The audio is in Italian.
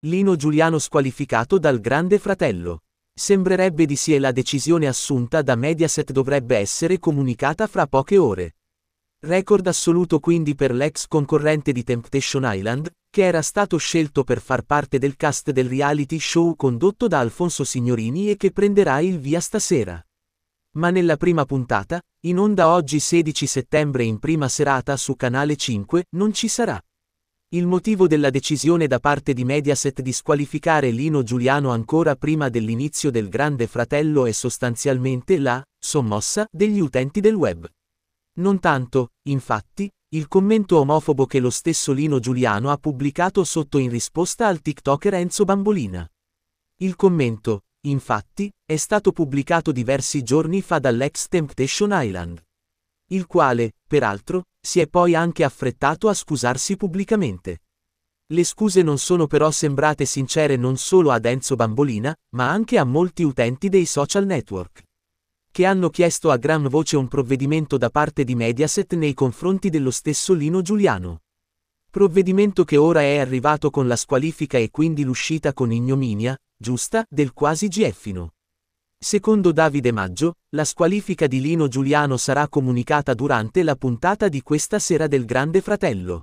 Lino Giuliano squalificato dal Grande Fratello. Sembrerebbe di sì e la decisione assunta da Mediaset dovrebbe essere comunicata fra poche ore. Record assoluto quindi per l'ex concorrente di Temptation Island, che era stato scelto per far parte del cast del reality show condotto da Alfonso Signorini e che prenderà il via stasera. Ma nella prima puntata, in onda oggi 16 settembre in prima serata su Canale 5, non ci sarà. Il motivo della decisione da parte di Mediaset di squalificare Lino Giuliano ancora prima dell'inizio del Grande Fratello è sostanzialmente la sommossa degli utenti del web. Non tanto, infatti, il commento omofobo che lo stesso Lino Giuliano ha pubblicato sotto in risposta al TikToker Enzo Bambolina. Il commento, infatti, è stato pubblicato diversi giorni fa dall'ex Temptation Island. Il quale, peraltro, si è poi anche affrettato a scusarsi pubblicamente. Le scuse non sono però sembrate sincere non solo ad Enzo Bambolina, ma anche a molti utenti dei social network, che hanno chiesto a gran voce un provvedimento da parte di Mediaset nei confronti dello stesso Lino Giuliano. Provvedimento che ora è arrivato con la squalifica e quindi l'uscita con ignominia, giusta, del quasi Gieffino. Secondo Davide Maggio, la squalifica di Lino Giuliano sarà comunicata durante la puntata di questa sera del Grande Fratello.